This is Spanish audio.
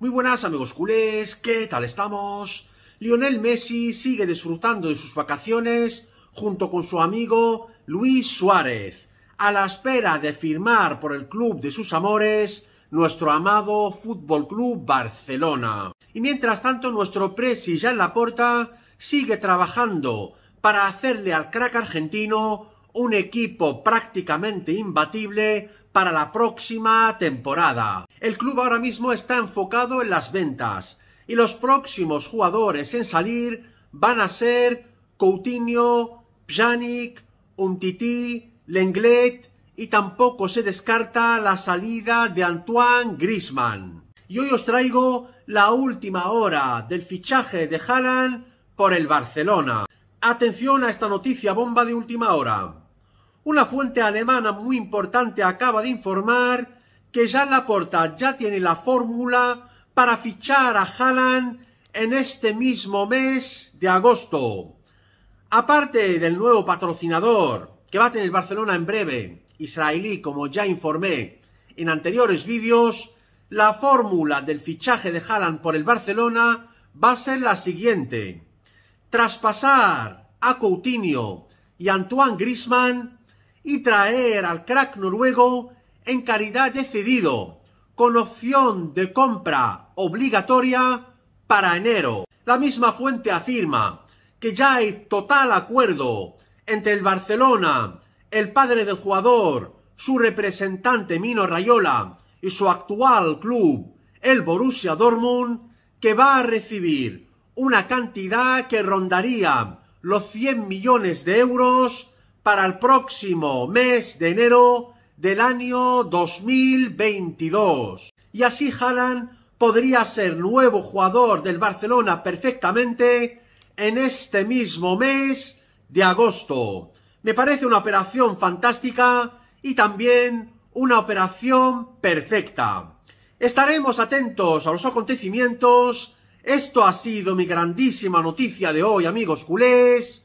Muy buenas amigos culés, ¿qué tal estamos? Lionel Messi sigue disfrutando de sus vacaciones junto con su amigo Luis Suárez, a la espera de firmar por el club de sus amores nuestro amado Fútbol Club Barcelona. Y mientras tanto nuestro presi la puerta sigue trabajando para hacerle al crack argentino un equipo prácticamente imbatible para la próxima temporada. El club ahora mismo está enfocado en las ventas y los próximos jugadores en salir van a ser Coutinho, Pjanic, Untiti, Lenglet y tampoco se descarta la salida de Antoine Griezmann. Y hoy os traigo la última hora del fichaje de Haaland por el Barcelona. Atención a esta noticia bomba de última hora. Una fuente alemana muy importante acaba de informar que ya Laporta ya tiene la fórmula para fichar a Haaland en este mismo mes de agosto. Aparte del nuevo patrocinador que va a tener Barcelona en breve, israelí, como ya informé en anteriores vídeos, la fórmula del fichaje de Haaland por el Barcelona va a ser la siguiente. Traspasar a Coutinho y Antoine Grisman y traer al crack noruego en caridad decidido, con opción de compra obligatoria para enero. La misma fuente afirma que ya hay total acuerdo entre el Barcelona, el padre del jugador, su representante Mino Rayola y su actual club, el Borussia Dortmund, que va a recibir una cantidad que rondaría los 100 millones de euros para el próximo mes de enero del año 2022. Y así Haaland podría ser nuevo jugador del Barcelona perfectamente en este mismo mes de agosto. Me parece una operación fantástica y también una operación perfecta. Estaremos atentos a los acontecimientos. Esto ha sido mi grandísima noticia de hoy, amigos culés.